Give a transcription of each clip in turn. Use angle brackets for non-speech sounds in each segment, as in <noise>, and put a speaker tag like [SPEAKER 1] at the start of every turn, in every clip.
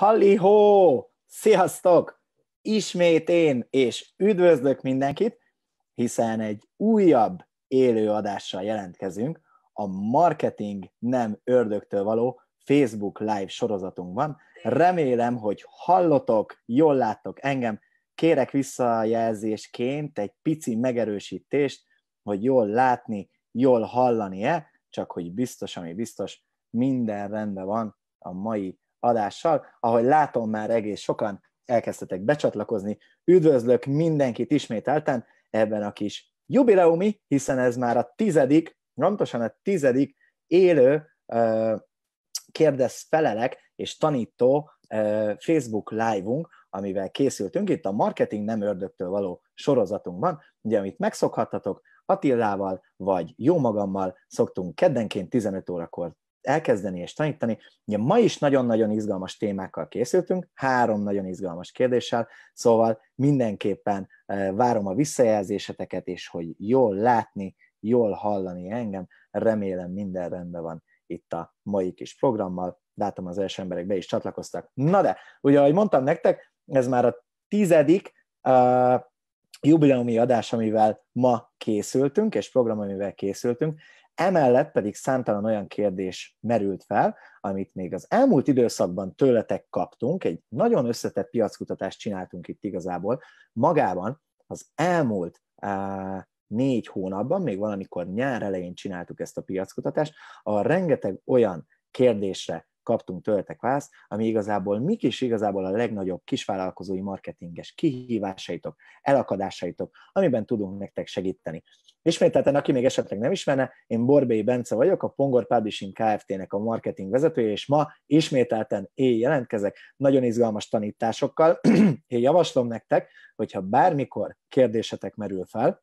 [SPEAKER 1] Halliho, Sziasztok! Ismét én, és üdvözlök mindenkit, hiszen egy újabb élőadással jelentkezünk a Marketing nem ördögtől való Facebook Live sorozatunkban. Remélem, hogy hallotok, jól láttok engem. Kérek visszajelzésként egy pici megerősítést, hogy jól látni, jól hallani-e, csak hogy biztos, ami biztos, minden rendben van a mai adással, ahogy látom már egész sokan elkezdtetek becsatlakozni. Üdvözlök mindenkit ismételten ebben a kis jubileumi, hiszen ez már a tizedik, pontosan a tizedik élő kérdez-felelek és tanító Facebook live-unk, amivel készültünk. Itt a Marketing nem ördögtől való sorozatunkban, ugye amit megszokhattatok, Attilával vagy jó magammal szoktunk keddenként 15 órakor elkezdeni és tanítani. Ugye ma is nagyon-nagyon izgalmas témákkal készültünk, három nagyon izgalmas kérdéssel, szóval mindenképpen e, várom a visszajelzéseteket, és hogy jól látni, jól hallani engem, remélem minden rendben van itt a mai kis programmal, látom az első emberek be is csatlakoztak. Na de, ugye ahogy mondtam nektek, ez már a tizedik uh, jubileumi adás, amivel ma készültünk, és program, amivel készültünk, Emellett pedig számtalan olyan kérdés merült fel, amit még az elmúlt időszakban tőletek kaptunk, egy nagyon összetett piackutatást csináltunk itt igazából, magában az elmúlt á, négy hónapban, még valamikor nyár elején csináltuk ezt a piackutatást, a rengeteg olyan kérdésre kaptunk tőletek választ, ami igazából mik is igazából a legnagyobb kisvállalkozói marketinges kihívásaitok, elakadásaitok, amiben tudunk nektek segíteni. Ismételten, aki még esetleg nem ismerne, én Borbély Bence vagyok, a Pongor Publishing Kft-nek a marketing vezetője, és ma ismételten én jelentkezek nagyon izgalmas tanításokkal. <clears throat> én javaslom nektek, hogyha bármikor kérdésetek merül fel,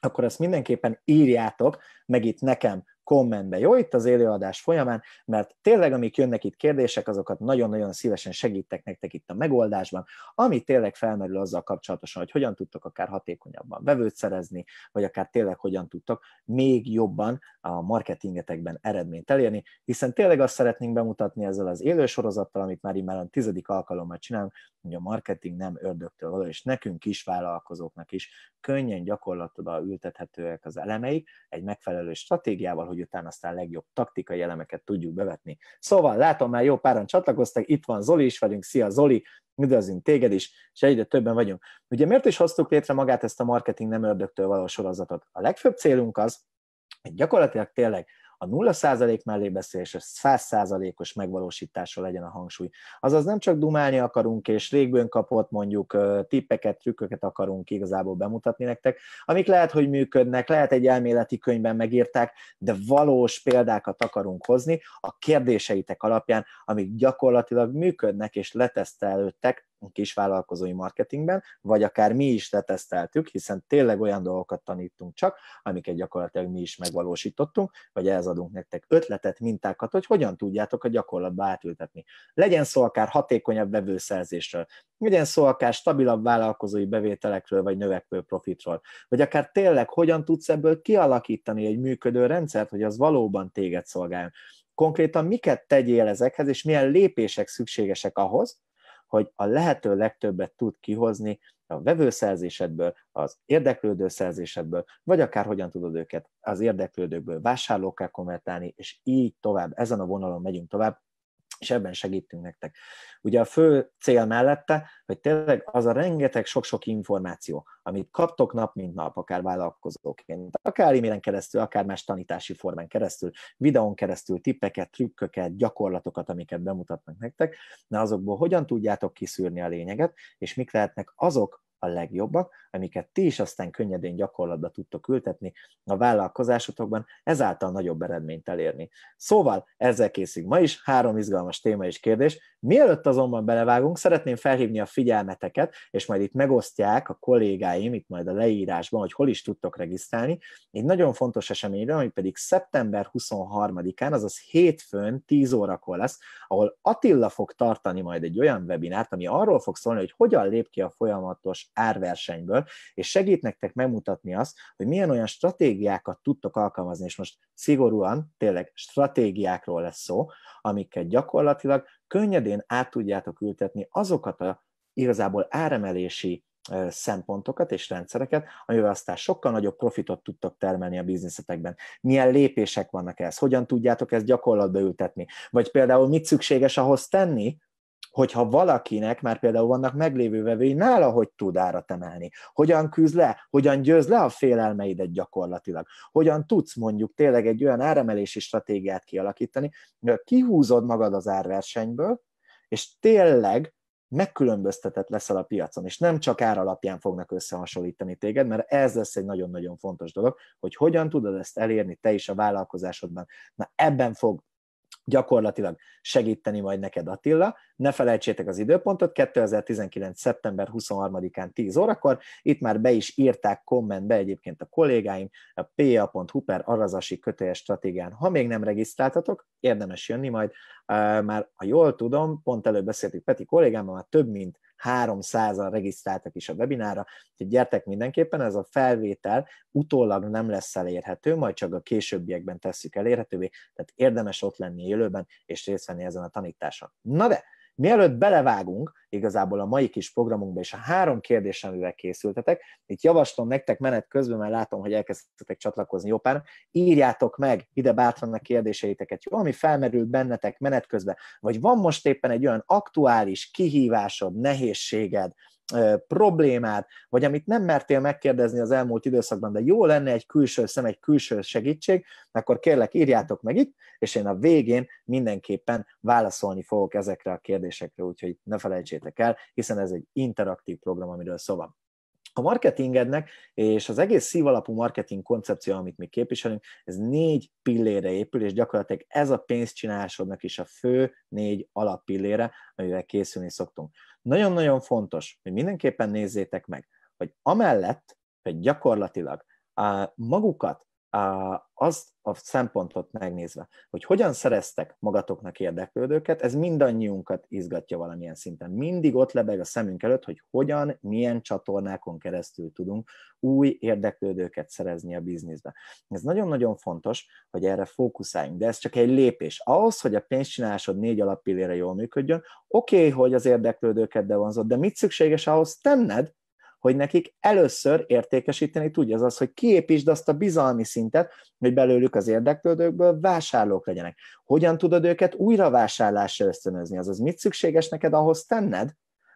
[SPEAKER 1] akkor azt mindenképpen írjátok meg itt nekem kommentbe, jó, itt az élőadás folyamán, mert tényleg, amik jönnek itt kérdések, azokat nagyon-nagyon szívesen segítek nektek itt a megoldásban, ami tényleg felmerül azzal kapcsolatosan, hogy hogyan tudtok akár hatékonyabban vevőt szerezni, vagy akár tényleg hogyan tudtok még jobban a marketingetekben eredményt elérni, hiszen tényleg azt szeretnénk bemutatni ezzel az élősorozattal, amit már már a tizedik alkalommal csinálunk, hogy a marketing nem ördögtől való, és nekünk is, vállalkozóknak is könnyen gyakorlatba ültethetőek az elemeik egy megfelelő stratégiával, hogy utána aztán legjobb taktikai elemeket tudjuk bevetni. Szóval látom, már jó páran csatlakoztak, itt van Zoli is velünk, szia Zoli, üdvözlünk téged is, és egyre többen vagyunk. Ugye miért is hoztuk létre magát ezt a marketing nem ördögtől való sorozatot? A legfőbb célunk az, hogy gyakorlatilag tényleg a 0% mellé a és 100%-os megvalósításra legyen a hangsúly. Azaz nem csak dumálni akarunk, és régbőn kapott mondjuk tippeket, trükköket akarunk igazából bemutatni nektek, amik lehet, hogy működnek, lehet egy elméleti könyvben megírták, de valós példákat akarunk hozni a kérdéseitek alapján, amik gyakorlatilag működnek és letesztelődtek kisvállalkozói marketingben, vagy akár mi is leteszteltük, hiszen tényleg olyan dolgokat tanítunk csak, amiket gyakorlatilag mi is megvalósítottunk, vagy adunk nektek ötletet, mintákat, hogy hogyan tudjátok a gyakorlatba átültetni. Legyen szó akár hatékonyabb bevőszerzésről, legyen szó akár stabilabb vállalkozói bevételekről, vagy növekvő profitról, vagy akár tényleg hogyan tudsz ebből kialakítani egy működő rendszert, hogy az valóban téged szolgáljon konkrétan miket tegyél ezekhez, és milyen lépések szükségesek ahhoz, hogy a lehető legtöbbet tud kihozni a vevőszerzésedből, az érdeklődő szerzésedből, vagy akár hogyan tudod őket az érdeklődőkből vásárlókkal konvertálni, és így tovább, ezen a vonalon megyünk tovább, és ebben segítünk nektek. Ugye a fő cél mellette, hogy tényleg az a rengeteg sok-sok információ, amit kaptok nap mint nap, akár vállalkozóként, akár e-mailen keresztül, akár más tanítási formán keresztül, videón keresztül, tippeket, trükköket, gyakorlatokat, amiket bemutatnak nektek, na azokból hogyan tudjátok kiszűrni a lényeget, és mik lehetnek azok a legjobbak, amiket ti is aztán könnyedén gyakorlatba tudtok ültetni a vállalkozásotokban, ezáltal nagyobb eredményt elérni. Szóval ezzel készünk ma is, három izgalmas téma és kérdés, Mielőtt azonban belevágunk, szeretném felhívni a figyelmeteket, és majd itt megosztják a kollégáim, itt majd a leírásban, hogy hol is tudtok regisztrálni, egy nagyon fontos eseményre, ami pedig szeptember 23-án, azaz hétfőn 10 órakor lesz, ahol Attila fog tartani majd egy olyan webinárt, ami arról fog szólni, hogy hogyan lép ki a folyamatos árversenyből, és segít nektek megmutatni azt, hogy milyen olyan stratégiákat tudtok alkalmazni, és most szigorúan tényleg stratégiákról lesz szó, amiket gyakorlatilag könnyedén át tudjátok ültetni azokat a igazából áremelési szempontokat és rendszereket, amivel aztán sokkal nagyobb profitot tudtok termelni a bizniszetekben. Milyen lépések vannak ez? Hogyan tudjátok ezt gyakorlatba ültetni? Vagy például mit szükséges ahhoz tenni, hogyha valakinek már például vannak meglévő vevői, nála hogy tud árat emelni, hogyan küzd le, hogyan győz le a félelmeidet gyakorlatilag, hogyan tudsz mondjuk tényleg egy olyan áremelési stratégiát kialakítani, hogy kihúzod magad az árversenyből, és tényleg megkülönböztetett leszel a piacon, és nem csak ár alapján fognak összehasonlítani téged, mert ez lesz egy nagyon-nagyon fontos dolog, hogy hogyan tudod ezt elérni te is a vállalkozásodban. Na ebben fog gyakorlatilag segíteni majd neked Attila. Ne felejtsétek az időpontot, 2019. szeptember 23-án 10 órakor, itt már be is írták kommentbe egyébként a kollégáim, a pa.huper arazasi kötélyes stratégián. Ha még nem regisztráltatok, érdemes jönni majd, már ha jól tudom, pont előbb beszéltük Peti kollégámmal, már több mint 300-an regisztráltak is a webinára, úgyhogy gyertek mindenképpen, ez a felvétel utólag nem lesz elérhető, majd csak a későbbiekben tesszük elérhetővé, tehát érdemes ott lenni élőben és részt venni ezen a tanításon. Na de, Mielőtt belevágunk igazából a mai kis programunkba, és a három kérdés, amivel készültetek, itt javaslom nektek menet közben, mert látom, hogy elkezdtetek csatlakozni jópán, írjátok meg ide bátran a kérdéseiteket, jó, ami felmerült bennetek menet közben, vagy van most éppen egy olyan aktuális kihívásod, nehézséged, problémát, vagy amit nem mertél megkérdezni az elmúlt időszakban, de jó lenne egy külső szem, egy külső segítség, akkor kérlek írjátok meg itt, és én a végén mindenképpen válaszolni fogok ezekre a kérdésekre, úgyhogy ne felejtsétek el, hiszen ez egy interaktív program, amiről szó van a marketingednek és az egész szívalapú marketing koncepció, amit mi képviselünk, ez négy pillére épül, és gyakorlatilag ez a pénzcsinálásodnak is a fő négy alappillére, amivel készülni szoktunk nagyon-nagyon fontos, hogy mindenképpen nézzétek meg, hogy amellett, hogy gyakorlatilag a magukat azt a szempontot megnézve, hogy hogyan szereztek magatoknak érdeklődőket, ez mindannyiunkat izgatja valamilyen szinten. Mindig ott lebeg a szemünk előtt, hogy hogyan, milyen csatornákon keresztül tudunk új érdeklődőket szerezni a bizniszbe. Ez nagyon-nagyon fontos, hogy erre fókuszáljunk, de ez csak egy lépés. Ahhoz, hogy a pénzcsinálásod négy alappillére jól működjön, oké, okay, hogy az érdeklődőket bevonzod, de mit szükséges ahhoz tenned, hogy nekik először értékesíteni tudja, az hogy kiépítsd azt a bizalmi szintet, hogy belőlük az érdeklődőkből vásárlók legyenek. Hogyan tudod őket újra vásárlásra ösztönözni, azaz mit szükséges neked ahhoz tenned,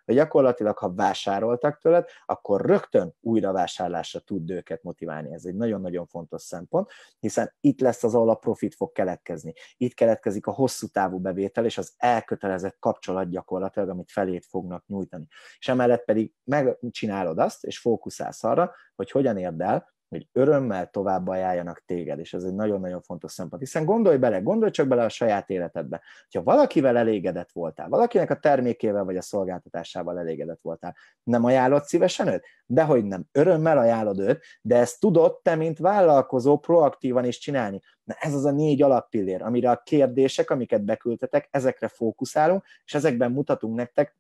[SPEAKER 1] de gyakorlatilag, ha vásároltak tőled, akkor rögtön újra vásárlásra tud őket motiválni. Ez egy nagyon-nagyon fontos szempont, hiszen itt lesz az, ahol a profit fog keletkezni. Itt keletkezik a hosszú távú bevétel és az elkötelezett kapcsolat gyakorlatilag, amit felét fognak nyújtani. És emellett pedig megcsinálod azt, és fókuszálsz arra, hogy hogyan érd el hogy örömmel tovább ajánljanak téged, és ez egy nagyon-nagyon fontos szempont. Hiszen gondolj bele, gondolj csak bele a saját életedbe. Ha valakivel elégedett voltál, valakinek a termékével vagy a szolgáltatásával elégedett voltál, nem ajánlod szívesen őt? Dehogy nem. Örömmel ajánlod őt, de ezt tudod te, mint vállalkozó proaktívan is csinálni. Na ez az a négy alappillér, amire a kérdések, amiket beküldtetek, ezekre fókuszálunk, és ezekben mutatunk nektek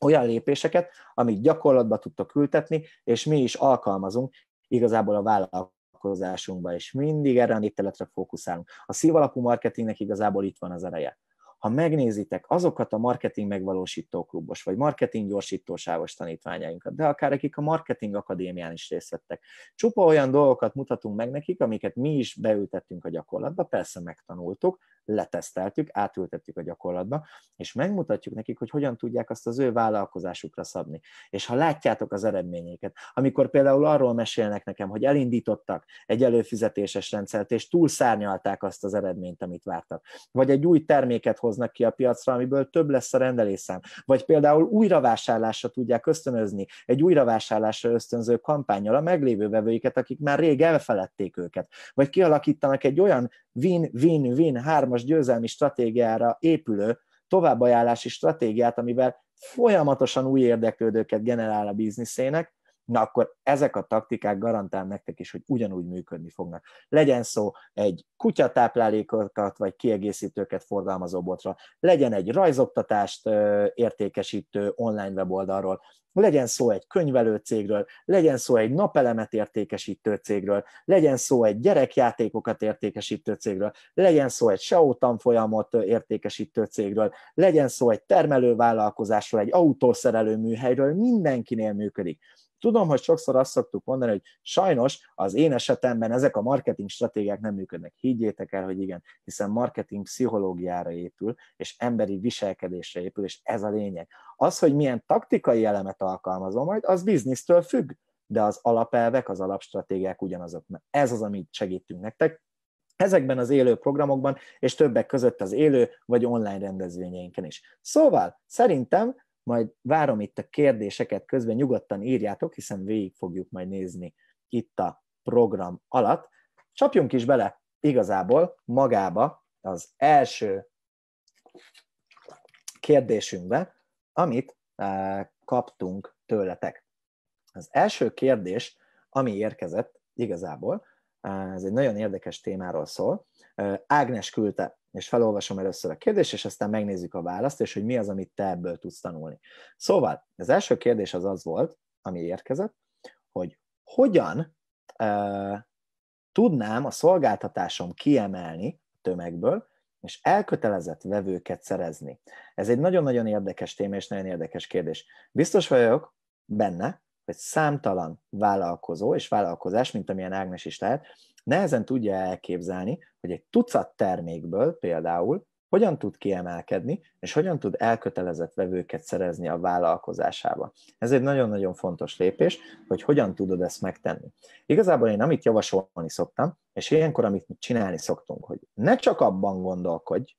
[SPEAKER 1] olyan lépéseket, amit gyakorlatba tudtok ültetni, és mi is alkalmazunk, igazából a vállalkozásunkba, és mindig erre a népteletre fókuszálunk. A szívalapú marketingnek igazából itt van az ereje. Ha megnézitek azokat a marketing megvalósító klubos, vagy marketing gyorsítósávos tanítványainkat, de akár akik a marketing akadémián is részt vettek, csupa olyan dolgokat mutatunk meg nekik, amiket mi is beültettünk a gyakorlatba, persze megtanultuk, leteszteltük, átültettük a gyakorlatba, és megmutatjuk nekik, hogy hogyan tudják azt az ő vállalkozásukra szabni. És ha látjátok az eredményeket, amikor például arról mesélnek nekem, hogy elindítottak egy előfizetéses rendszert, és túlszárnyalták azt az eredményt, amit vártak, vagy egy új terméket hoznak ki a piacra, amiből több lesz a rendelésszám, vagy például újravásárlásra tudják ösztönözni, egy újravásárlásra ösztönző kampányjal a meglévő vevőiket, akik már rég elfeledték őket, vagy kialakítanak egy olyan win-win-win hármas párhuzamos győzelmi stratégiára épülő továbbajánlási stratégiát, amivel folyamatosan új érdeklődőket generál a bizniszének, na akkor ezek a taktikák garantál nektek is, hogy ugyanúgy működni fognak. Legyen szó egy kutyatáplálékokat vagy kiegészítőket forgalmazó botra, legyen egy rajzoktatást értékesítő online weboldalról, legyen szó egy könyvelő cégről, legyen szó egy napelemet értékesítő cégről, legyen szó egy gyerekjátékokat értékesítő cégről, legyen szó egy SEO tanfolyamot értékesítő cégről, legyen szó egy termelővállalkozásról, egy autószerelő műhelyről, mindenkinél működik. Tudom, hogy sokszor azt szoktuk mondani, hogy sajnos az én esetemben ezek a marketing stratégiák nem működnek. Higgyétek el, hogy igen, hiszen marketing pszichológiára épül, és emberi viselkedésre épül, és ez a lényeg. Az, hogy milyen taktikai elemet alkalmazom majd, az biznisztől függ, de az alapelvek, az alapstratégiák ugyanazok. Ez az, amit segítünk nektek, ezekben az élő programokban, és többek között az élő vagy online rendezvényeinken is. Szóval szerintem majd várom itt a kérdéseket, közben nyugodtan írjátok, hiszen végig fogjuk majd nézni itt a program alatt. Csapjunk is bele igazából magába az első kérdésünkbe, amit kaptunk tőletek. Az első kérdés, ami érkezett igazából, ez egy nagyon érdekes témáról szól. Ágnes küldte és felolvasom először a kérdést, és aztán megnézzük a választ, és hogy mi az, amit te ebből tudsz tanulni. Szóval az első kérdés az az volt, ami érkezett, hogy hogyan e, tudnám a szolgáltatásom kiemelni a tömegből, és elkötelezett vevőket szerezni. Ez egy nagyon-nagyon érdekes téma, és nagyon érdekes kérdés. Biztos vagyok benne, hogy számtalan vállalkozó és vállalkozás, mint amilyen Ágnes is lehet, nehezen tudja elképzelni, hogy egy tucat termékből például hogyan tud kiemelkedni, és hogyan tud elkötelezett vevőket szerezni a vállalkozásába. Ez egy nagyon-nagyon fontos lépés, hogy hogyan tudod ezt megtenni. Igazából én amit javasolni szoktam, és ilyenkor amit csinálni szoktunk, hogy ne csak abban gondolkodj,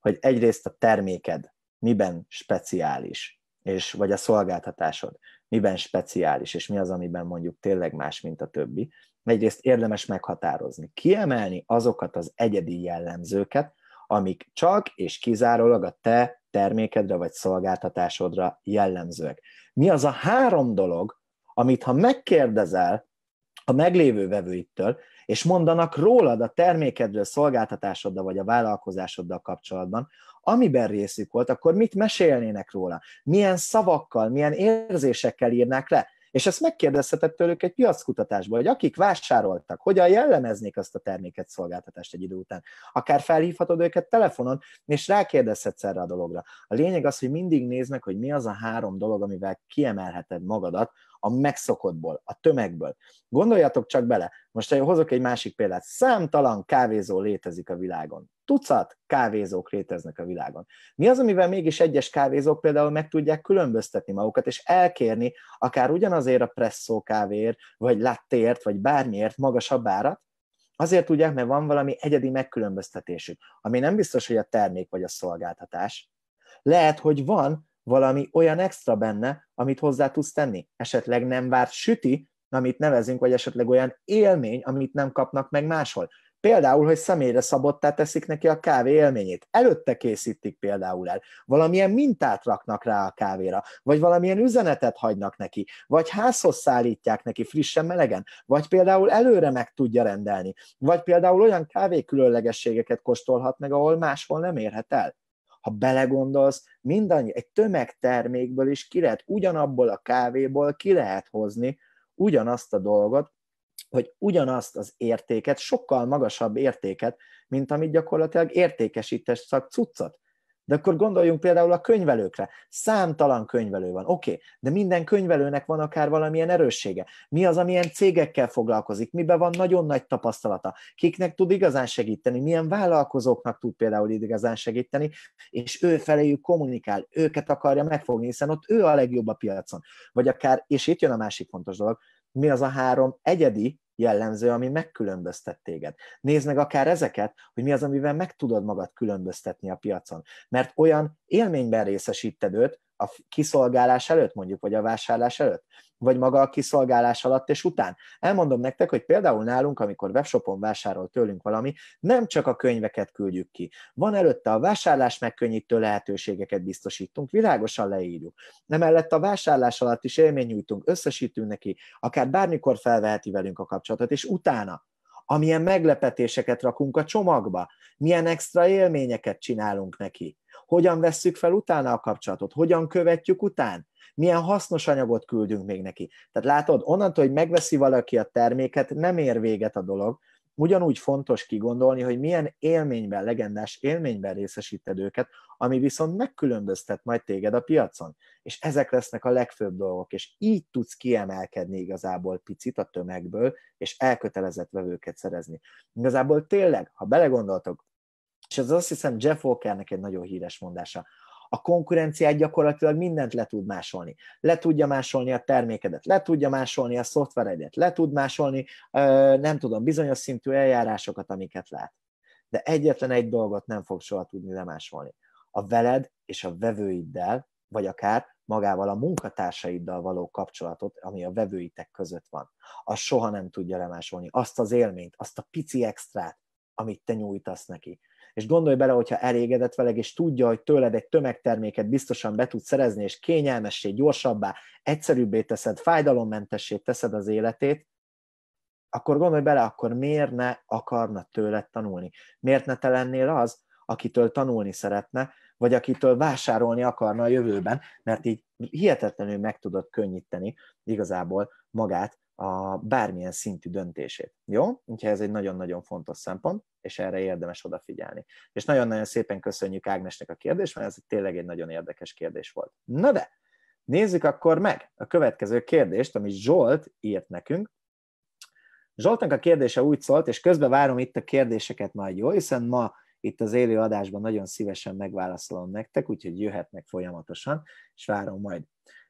[SPEAKER 1] hogy egyrészt a terméked miben speciális, és vagy a szolgáltatásod miben speciális, és mi az, amiben mondjuk tényleg más, mint a többi, egyrészt érdemes meghatározni, kiemelni azokat az egyedi jellemzőket, amik csak és kizárólag a te termékedre vagy szolgáltatásodra jellemzőek. Mi az a három dolog, amit ha megkérdezel a meglévő vevőittől, és mondanak rólad a termékedről, szolgáltatásoddal vagy a vállalkozásoddal kapcsolatban, amiben részük volt, akkor mit mesélnének róla? Milyen szavakkal, milyen érzésekkel írnák le? És ezt megkérdezheted tőlük egy piackutatásban, hogy akik vásároltak, hogyan jellemeznék azt a terméket, szolgáltatást egy idő után. Akár felhívhatod őket telefonon, és rákérdezhetsz erre a dologra. A lényeg az, hogy mindig néznek, meg, hogy mi az a három dolog, amivel kiemelheted magadat a megszokottból, a tömegből. Gondoljatok csak bele, most hozok egy másik példát. Számtalan kávézó létezik a világon. Tucat kávézók léteznek a világon. Mi az, amivel mégis egyes kávézók például meg tudják különböztetni magukat, és elkérni akár ugyanazért a presszó kávéért, vagy lattért, vagy bármiért magasabb árat? Azért tudják, mert van valami egyedi megkülönböztetésük, ami nem biztos, hogy a termék vagy a szolgáltatás. Lehet, hogy van valami olyan extra benne, amit hozzá tudsz tenni. Esetleg nem várt süti, amit nevezünk, vagy esetleg olyan élmény, amit nem kapnak meg máshol. Például, hogy személyre szabottá teszik neki a kávé élményét. Előtte készítik például el. Valamilyen mintát raknak rá a kávéra, vagy valamilyen üzenetet hagynak neki, vagy házhoz szállítják neki frissen, melegen, vagy például előre meg tudja rendelni, vagy például olyan kávé különlegességeket kóstolhat meg, ahol máshol nem érhet el ha belegondolsz, mindannyi, egy tömegtermékből is ki lehet, ugyanabból a kávéból ki lehet hozni ugyanazt a dolgot, hogy ugyanazt az értéket, sokkal magasabb értéket, mint amit gyakorlatilag értékesítesz szak cuccot. De akkor gondoljunk például a könyvelőkre. Számtalan könyvelő van, oké, okay, de minden könyvelőnek van akár valamilyen erőssége. Mi az, amilyen cégekkel foglalkozik, miben van nagyon nagy tapasztalata, kiknek tud igazán segíteni, milyen vállalkozóknak tud például igazán segíteni, és ő feléjük kommunikál, őket akarja megfogni, hiszen ott ő a legjobb a piacon. Vagy akár, és itt jön a másik fontos dolog, mi az a három egyedi, jellemző, ami megkülönböztet téged. Nézd meg akár ezeket, hogy mi az, amivel meg tudod magad különböztetni a piacon. Mert olyan élményben részesíted őt, a kiszolgálás előtt mondjuk, vagy a vásárlás előtt, vagy maga a kiszolgálás alatt és után. Elmondom nektek, hogy például nálunk, amikor webshopon vásárol tőlünk valami, nem csak a könyveket küldjük ki. Van előtte a vásárlás megkönnyítő lehetőségeket biztosítunk, világosan leírjuk. Emellett a vásárlás alatt is élmény nyújtunk, összesítünk neki, akár bármikor felveheti velünk a kapcsolatot, és utána amilyen meglepetéseket rakunk a csomagba, milyen extra élményeket csinálunk neki hogyan vesszük fel utána a kapcsolatot, hogyan követjük után, milyen hasznos anyagot küldünk még neki. Tehát látod, onnantól, hogy megveszi valaki a terméket, nem ér véget a dolog, ugyanúgy fontos kigondolni, hogy milyen élményben, legendás élményben részesíted őket, ami viszont megkülönböztet majd téged a piacon. És ezek lesznek a legfőbb dolgok, és így tudsz kiemelkedni igazából picit a tömegből, és elkötelezett vevőket szerezni. Igazából tényleg, ha belegondoltok, és az azt hiszem Jeff Walkernek egy nagyon híres mondása. A konkurenciát gyakorlatilag mindent le tud másolni. Le tudja másolni a termékedet, le tudja másolni a szoftveredet, le tud másolni, nem tudom, bizonyos szintű eljárásokat, amiket lát. De egyetlen egy dolgot nem fog soha tudni lemásolni. A veled és a vevőiddel, vagy akár magával a munkatársaiddal való kapcsolatot, ami a vevőitek között van. Azt soha nem tudja lemásolni. Azt az élményt, azt a pici extrát, amit te nyújtasz neki. És gondolj bele, hogyha elégedett veleg, és tudja, hogy tőled egy tömegterméket biztosan be tud szerezni, és kényelmessé, gyorsabbá, egyszerűbbé teszed, fájdalommentessé teszed az életét, akkor gondolj bele, akkor miért ne akarna tőled tanulni? Miért ne te lennél az, akitől tanulni szeretne, vagy akitől vásárolni akarna a jövőben, mert így hihetetlenül meg tudod könnyíteni igazából magát a bármilyen szintű döntését. Jó? Úgyhogy ez egy nagyon-nagyon fontos szempont, és erre érdemes odafigyelni. És nagyon-nagyon szépen köszönjük Ágnesnek a kérdést, mert ez tényleg egy nagyon érdekes kérdés volt. Na de, nézzük akkor meg a következő kérdést, amit Zsolt írt nekünk. Zsoltnak a kérdése úgy szólt, és közben várom itt a kérdéseket majd jó, hiszen ma itt az élő adásban nagyon szívesen megválaszolom nektek, úgyhogy jöhetnek folyamatosan, és várom majd.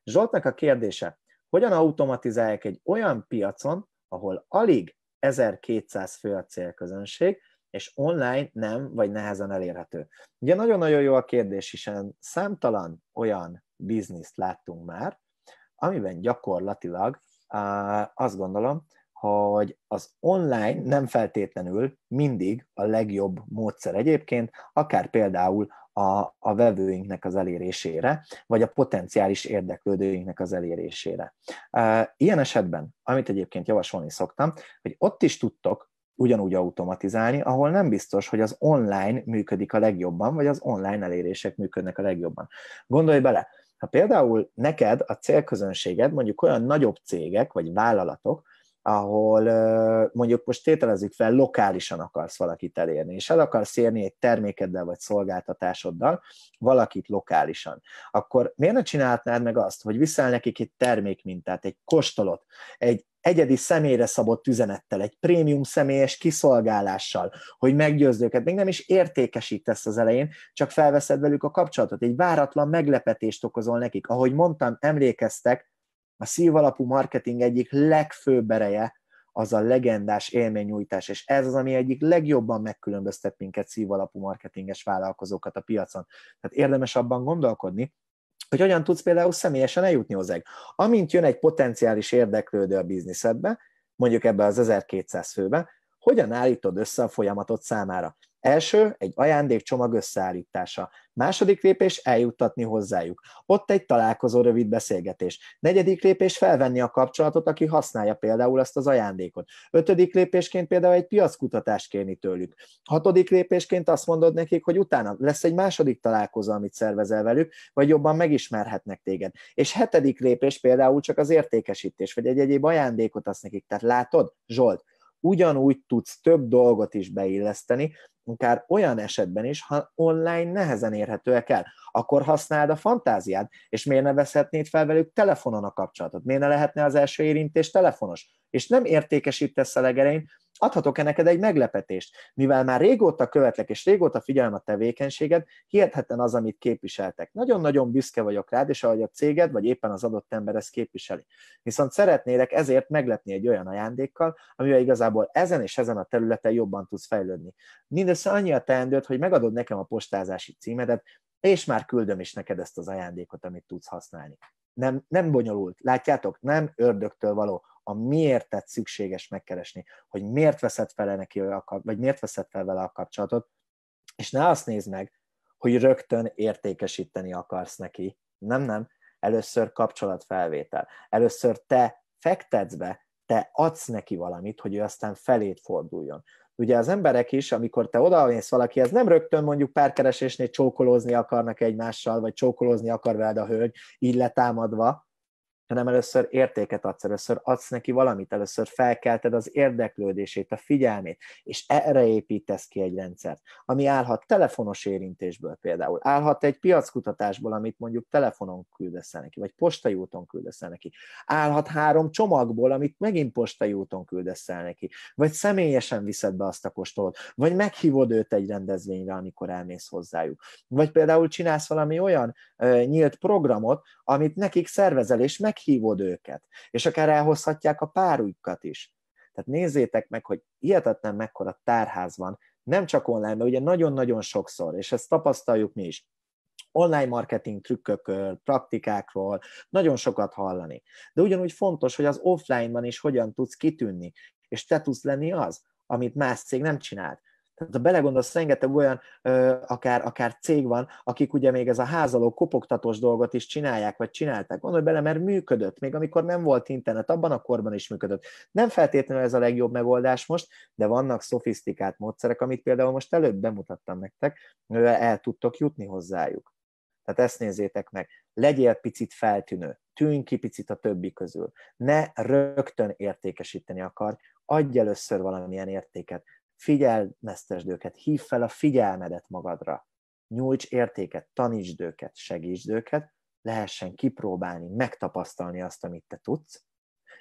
[SPEAKER 1] Zsoltnak a kérdése, hogyan automatizálják egy olyan piacon, ahol alig 1200 fő a célközönség, és online nem, vagy nehezen elérhető. Ugye nagyon-nagyon jó a kérdés, hiszen számtalan olyan bizniszt láttunk már, amiben gyakorlatilag azt gondolom, hogy az online nem feltétlenül mindig a legjobb módszer egyébként, akár például a, a vevőinknek az elérésére, vagy a potenciális érdeklődőinknek az elérésére. Ilyen esetben, amit egyébként javasolni szoktam, hogy ott is tudtok ugyanúgy automatizálni, ahol nem biztos, hogy az online működik a legjobban, vagy az online elérések működnek a legjobban. Gondolj bele, ha például neked a célközönséged mondjuk olyan nagyobb cégek vagy vállalatok, ahol mondjuk most tételezzük fel, lokálisan akarsz valakit elérni, és el akarsz érni egy termékeddel vagy szolgáltatásoddal valakit lokálisan, akkor miért ne csinálhatnád meg azt, hogy viszel nekik egy termékmintát, egy kostolot, egy egyedi személyre szabott üzenettel, egy prémium személyes kiszolgálással, hogy meggyőzd őket, még nem is értékesítesz az elején, csak felveszed velük a kapcsolatot, egy váratlan meglepetést okozol nekik. Ahogy mondtam, emlékeztek, a szívalapú marketing egyik legfőbb ereje az a legendás élménynyújtás, és ez az, ami egyik legjobban megkülönböztet minket szívalapú marketinges vállalkozókat a piacon. Tehát érdemes abban gondolkodni, hogy hogyan tudsz például személyesen eljutni hozzá. Amint jön egy potenciális érdeklődő a bizniszedbe, mondjuk ebbe az 1200 főbe, hogyan állítod össze a folyamatot számára? Első, egy ajándékcsomag összeállítása. Második lépés eljuttatni hozzájuk. Ott egy találkozó rövid beszélgetés. Negyedik lépés felvenni a kapcsolatot, aki használja például ezt az ajándékot. Ötödik lépésként például egy piackutatást kérni tőlük. Hatodik lépésként azt mondod nekik, hogy utána lesz egy második találkozó, amit szervezel velük, vagy jobban megismerhetnek téged. És hetedik lépés például csak az értékesítés, vagy egy egyéb ajándékot azt nekik. Tehát látod, Zsolt, ugyanúgy tudsz több dolgot is beilleszteni, akár olyan esetben is, ha online nehezen érhetőek el, akkor használd a fantáziád, és miért ne veszhetnéd fel velük telefonon a kapcsolatot? Miért ne lehetne az első érintés telefonos? És nem értékesítesz a legerein, adhatok-e neked egy meglepetést? Mivel már régóta követlek, és régóta figyelem a tevékenységed, hihetetlen az, amit képviseltek. Nagyon-nagyon büszke vagyok rád, és ahogy a céged, vagy éppen az adott ember ezt képviseli. Viszont szeretnélek ezért meglepni egy olyan ajándékkal, amivel igazából ezen és ezen a területen jobban tudsz fejlődni. Mind mindössze annyi a teendőt hogy megadod nekem a postázási címedet, és már küldöm is neked ezt az ajándékot, amit tudsz használni. Nem, nem bonyolult. Látjátok, nem ördögtől való. A miértet szükséges megkeresni, hogy miért veszed fel e neki vagy miért veszed fel vele a kapcsolatot, és ne azt nézd meg, hogy rögtön értékesíteni akarsz neki. Nem, nem. Először kapcsolatfelvétel. Először te fektetsz be, te adsz neki valamit, hogy ő aztán felét forduljon. Ugye az emberek is, amikor te valaki, ez nem rögtön mondjuk párkeresésnél csókolózni akarnak egymással, vagy csókolózni akar veled a hölgy, így letámadva, hanem először értéket adsz, először adsz neki valamit, először felkelted az érdeklődését, a figyelmét, és erre építesz ki egy rendszert, ami állhat telefonos érintésből például, állhat egy piackutatásból, amit mondjuk telefonon küldesz neki, vagy postai úton küldesz neki, állhat három csomagból, amit megint postai úton küldesz neki, vagy személyesen viszed be azt a kóstolót, vagy meghívod őt egy rendezvényre, amikor elmész hozzájuk. Vagy például csinálsz valami olyan ö, nyílt programot, amit nekik szervezel, és meg meghívod őket, és akár elhozhatják a párjukat is. Tehát nézzétek meg, hogy hihetetlen mekkora tárház van, nem csak online, mert ugye nagyon-nagyon sokszor, és ezt tapasztaljuk mi is, online marketing trükkökről, praktikákról, nagyon sokat hallani. De ugyanúgy fontos, hogy az offline-ban is hogyan tudsz kitűnni, és te tudsz lenni az, amit más cég nem csinált tehát ha belegondolsz, rengeteg olyan ö, akár, akár cég van, akik ugye még ez a házaló kopogtatós dolgot is csinálják, vagy csinálták. Gondolj bele, mert működött, még amikor nem volt internet, abban a korban is működött. Nem feltétlenül ez a legjobb megoldás most, de vannak szofisztikált módszerek, amit például most előbb bemutattam nektek, el tudtok jutni hozzájuk. Tehát ezt nézzétek meg. Legyél picit feltűnő, tűnj ki picit a többi közül. Ne rögtön értékesíteni akar, adj először valamilyen értéket figyelmeztesd őket, hív fel a figyelmedet magadra, nyújts értéket, tanítsd őket, segítsd őket, lehessen kipróbálni, megtapasztalni azt, amit te tudsz,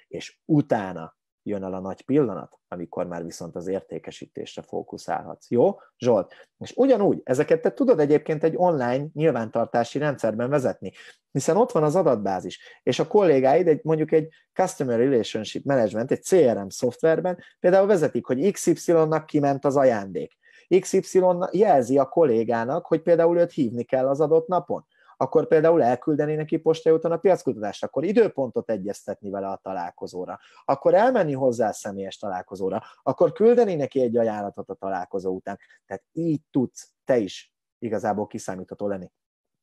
[SPEAKER 1] és utána jön el a nagy pillanat, amikor már viszont az értékesítésre fókuszálhatsz. Jó, Zsolt? És ugyanúgy, ezeket te tudod egyébként egy online nyilvántartási rendszerben vezetni, hiszen ott van az adatbázis, és a kollégáid egy, mondjuk egy Customer Relationship Management, egy CRM szoftverben például vezetik, hogy XY-nak kiment az ajándék. XY jelzi a kollégának, hogy például őt hívni kell az adott napon akkor például elküldeni neki postai után a piackutatást, akkor időpontot egyeztetni vele a találkozóra, akkor elmenni hozzá a személyes találkozóra, akkor küldeni neki egy ajánlatot a találkozó után. Tehát így tudsz te is igazából kiszámítható lenni.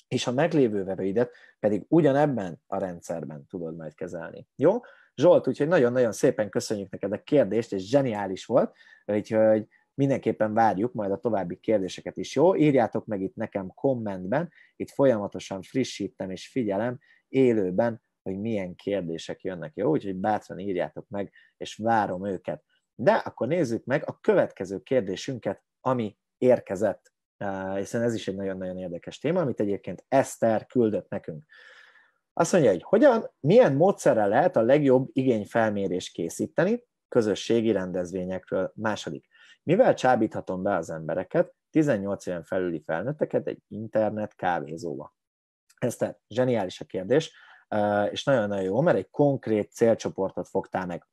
[SPEAKER 1] És a meglévő vevőidet pedig ugyanebben a rendszerben tudod majd kezelni. Jó? Zsolt, úgyhogy nagyon-nagyon szépen köszönjük neked a kérdést, és zseniális volt, úgyhogy Mindenképpen várjuk majd a további kérdéseket is, jó? Írjátok meg itt nekem kommentben, itt folyamatosan frissítem és figyelem élőben, hogy milyen kérdések jönnek, jó? Úgyhogy bátran írjátok meg, és várom őket. De akkor nézzük meg a következő kérdésünket, ami érkezett, hiszen ez is egy nagyon-nagyon érdekes téma, amit egyébként Eszter küldött nekünk. Azt mondja, hogy hogyan, milyen módszerrel lehet a legjobb igényfelmérés készíteni közösségi rendezvényekről. Második, mivel csábíthatom be az embereket, 18 éven felüli felnőtteket egy internet kávézóba? Ez tehát zseniális a kérdés, eh, és nagyon-nagyon jó, mert egy konkrét célcsoportot fogtál meg.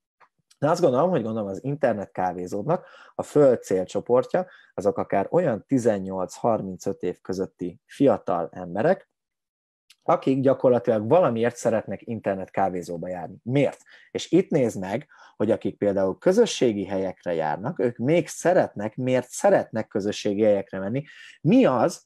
[SPEAKER 1] De azt gondolom, hogy gondolom az internet kávézódnak a fő célcsoportja, azok akár olyan 18-35 év közötti fiatal emberek, akik gyakorlatilag valamiért szeretnek internet kávézóba járni. Miért? És itt nézd meg, hogy akik például közösségi helyekre járnak, ők még szeretnek, miért szeretnek közösségi helyekre menni, mi az,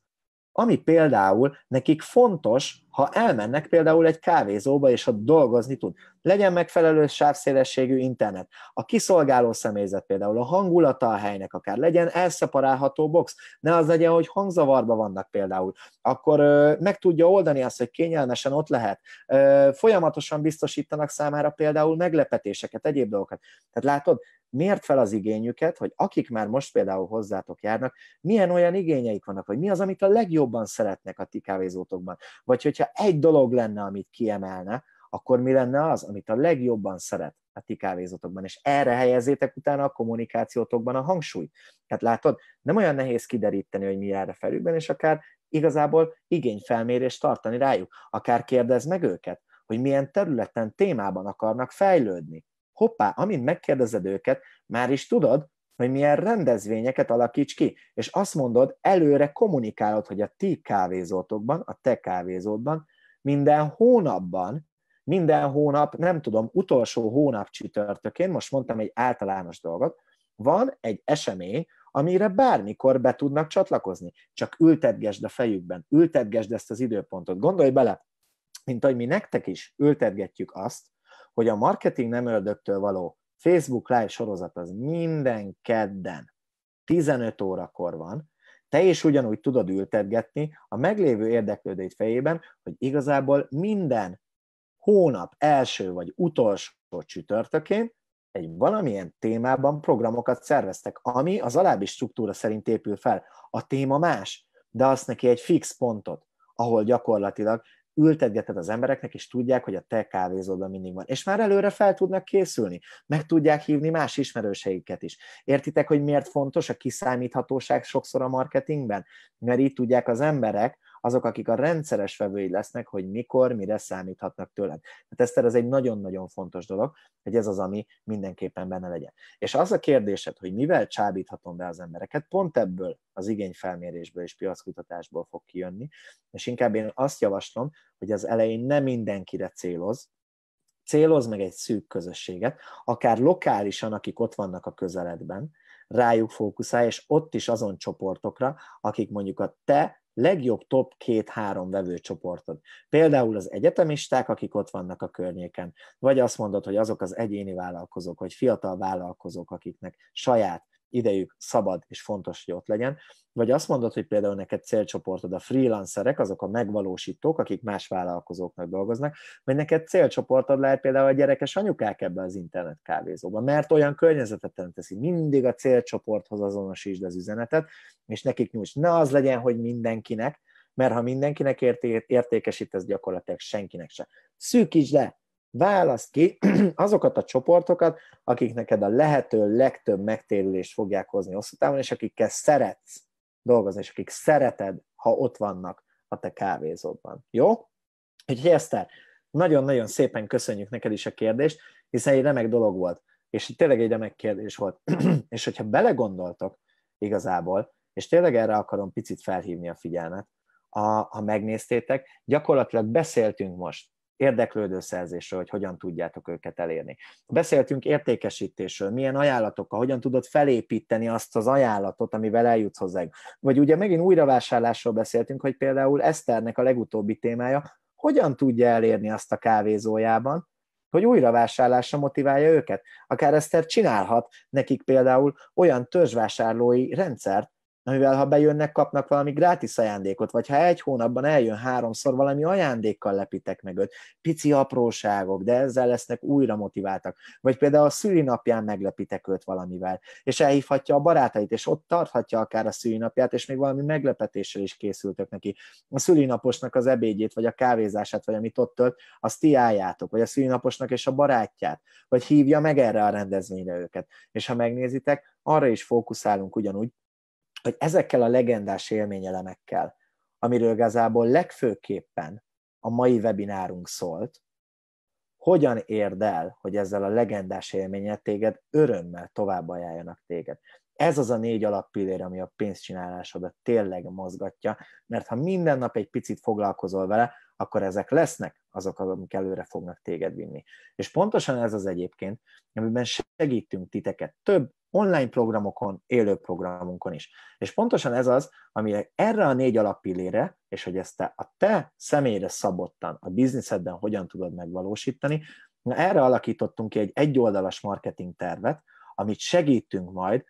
[SPEAKER 1] ami például nekik fontos, ha elmennek például egy kávézóba, és ott dolgozni tud. Legyen megfelelő sávszélességű internet. A kiszolgáló személyzet például, a hangulata a helynek akár, legyen elszeparálható box, ne az legyen, hogy hangzavarba vannak például. Akkor ö, meg tudja oldani azt, hogy kényelmesen ott lehet. Ö, folyamatosan biztosítanak számára például meglepetéseket, egyéb dolgokat. Tehát látod, mért fel az igényüket, hogy akik már most például hozzátok járnak, milyen olyan igényeik vannak, vagy mi az, amit a legjobban szeretnek a ti kávézótokban. Vagy hogyha egy dolog lenne, amit kiemelne, akkor mi lenne az, amit a legjobban szeret a ti kávézótokban, és erre helyezétek utána a kommunikációtokban a hangsúlyt. Tehát látod, nem olyan nehéz kideríteni, hogy mi erre a felükben, és akár igazából igényfelmérést tartani rájuk. Akár kérdezd meg őket, hogy milyen területen, témában akarnak fejlődni hoppá, amint megkérdezed őket, már is tudod, hogy milyen rendezvényeket alakíts ki, és azt mondod, előre kommunikálod, hogy a ti kávézótokban, a te kávézótban, minden hónapban, minden hónap, nem tudom, utolsó hónap csütörtökén, most mondtam egy általános dolgot, van egy esemény, amire bármikor be tudnak csatlakozni. Csak ültetgesd a fejükben, ültetgesd ezt az időpontot. Gondolj bele, mint ahogy mi nektek is ültetgetjük azt, hogy a marketing nem ördögtől való Facebook Live sorozat az minden kedden 15 órakor van, te is ugyanúgy tudod ültetgetni a meglévő érdeklődőid fejében, hogy igazából minden hónap első vagy utolsó csütörtökén egy valamilyen témában programokat szerveztek, ami az alábbi struktúra szerint épül fel. A téma más, de azt neki egy fix pontot, ahol gyakorlatilag ültetgeted az embereknek, és tudják, hogy a te kávézódban mindig van. És már előre fel tudnak készülni, meg tudják hívni más ismerőseiket is. Értitek, hogy miért fontos a kiszámíthatóság sokszor a marketingben? Mert így tudják az emberek, azok, akik a rendszeres vevői lesznek, hogy mikor, mire számíthatnak tőled. Tehát ez, ez egy nagyon-nagyon fontos dolog, hogy ez az, ami mindenképpen benne legyen. És az a kérdésed, hogy mivel csábíthatom be az embereket, pont ebből az igényfelmérésből és piackutatásból fog kijönni, és inkább én azt javaslom, hogy az elején nem mindenkire céloz, céloz meg egy szűk közösséget, akár lokálisan, akik ott vannak a közeledben, rájuk fókuszál, és ott is azon csoportokra, akik mondjuk a te legjobb top két-három vevőcsoportod. Például az egyetemisták, akik ott vannak a környéken, vagy azt mondod, hogy azok az egyéni vállalkozók, vagy fiatal vállalkozók, akiknek saját idejük szabad és fontos, hogy ott legyen, vagy azt mondod, hogy például neked célcsoportod a freelancerek, azok a megvalósítók, akik más vállalkozóknak dolgoznak, vagy neked célcsoportod lehet például a gyerekes anyukák ebbe az internet kávézóba, mert olyan környezetet teszi, mindig a célcsoporthoz azonosítsd az üzenetet, és nekik nyújts. Ne az legyen, hogy mindenkinek, mert ha mindenkinek értékesít, ez gyakorlatilag senkinek se. Szűkítsd le, választ ki <clears throat> azokat a csoportokat, akik neked a lehető legtöbb megtérülést fogják hozni hosszú távon, és akikkel szeretsz dolgozni, és akik szereted, ha ott vannak a te kávézódban. Jó? Úgyhogy Eszter, nagyon-nagyon szépen köszönjük neked is a kérdést, hiszen egy remek dolog volt, és tényleg egy remek kérdés volt. <clears throat> és hogyha belegondoltok igazából, és tényleg erre akarom picit felhívni a figyelmet, a, ha megnéztétek, gyakorlatilag beszéltünk most érdeklődő szerzésről, hogy hogyan tudjátok őket elérni. Beszéltünk értékesítésről, milyen ajánlatokkal, hogyan tudod felépíteni azt az ajánlatot, amivel eljutsz hozzá. Vagy ugye megint újravásárlásról beszéltünk, hogy például Eszternek a legutóbbi témája, hogyan tudja elérni azt a kávézójában, hogy újravásárlásra motiválja őket. Akár Eszter csinálhat nekik például olyan törzsvásárlói rendszert, amivel ha bejönnek, kapnak valami grátis ajándékot, vagy ha egy hónapban eljön háromszor, valami ajándékkal lepítek meg őt. Pici apróságok, de ezzel lesznek újra motiváltak. Vagy például a szülinapján meglepítek őt valamivel, és elhívhatja a barátait, és ott tarthatja akár a szülinapját, és még valami meglepetéssel is készültök neki. A szülinaposnak az ebédjét, vagy a kávézását, vagy amit ott tölt, azt ti álljátok, vagy a szülinaposnak és a barátját, vagy hívja meg erre a rendezvényre őket. És ha megnézitek, arra is fókuszálunk ugyanúgy, hogy ezekkel a legendás élményelemekkel, amiről igazából legfőképpen a mai webinárunk szólt, hogyan érd el, hogy ezzel a legendás élményet téged örömmel tovább ajánljanak téged. Ez az a négy alappillér, ami a pénzcsinálásodat tényleg mozgatja, mert ha minden nap egy picit foglalkozol vele, akkor ezek lesznek azok, amik előre fognak téged vinni. És pontosan ez az egyébként, amiben segítünk titeket több online programokon, élő programunkon is. És pontosan ez az, ami erre a négy alappillére, és hogy ezt te, a te személyre szabottan, a bizniszedben hogyan tudod megvalósítani, erre alakítottunk ki egy egyoldalas marketing tervet, amit segítünk majd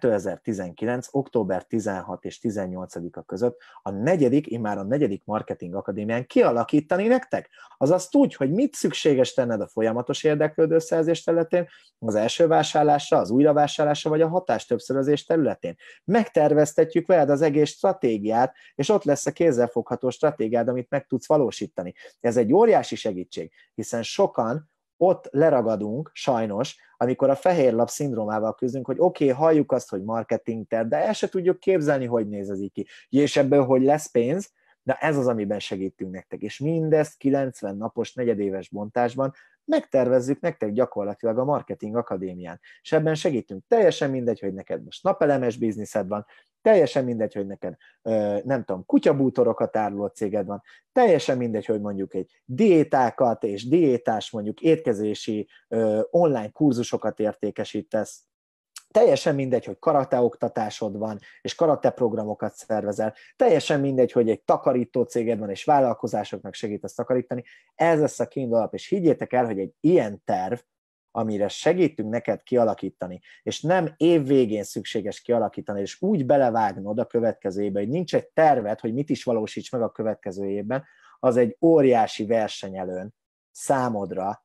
[SPEAKER 1] 2019. október 16 és 18-a között a negyedik, immár a negyedik marketing akadémián kialakítani nektek. Azaz tudj, hogy mit szükséges tenned a folyamatos érdeklődő szerzés területén, az első vásárlásra, az újravásárlásra vagy a hatás többszörözés területén. Megterveztetjük veled az egész stratégiát, és ott lesz a kézzelfogható stratégiád, amit meg tudsz valósítani. Ez egy óriási segítség, hiszen sokan ott leragadunk, sajnos, amikor a fehér lap szindrómával küzdünk, hogy oké, okay, halljuk azt, hogy marketing ter, de el se tudjuk képzelni, hogy néz ez így ki, és ebből hogy lesz pénz, de ez az, amiben segítünk nektek. És mindezt 90 napos, negyedéves bontásban, megtervezzük nektek gyakorlatilag a Marketing Akadémián. És ebben segítünk. Teljesen mindegy, hogy neked most napelemes bizniszed van, teljesen mindegy, hogy neked, nem tudom, kutyabútorokat áruló céged van, teljesen mindegy, hogy mondjuk egy diétákat és diétás mondjuk étkezési online kurzusokat értékesítesz, teljesen mindegy, hogy karate oktatásod van, és karate programokat szervezel, teljesen mindegy, hogy egy takarító céged van, és vállalkozásoknak segítesz takarítani, ez lesz a kiinduló és higgyétek el, hogy egy ilyen terv, amire segítünk neked kialakítani, és nem év végén szükséges kialakítani, és úgy belevágnod a következő évbe, hogy nincs egy terved, hogy mit is valósíts meg a következő évben, az egy óriási versenyelőn számodra,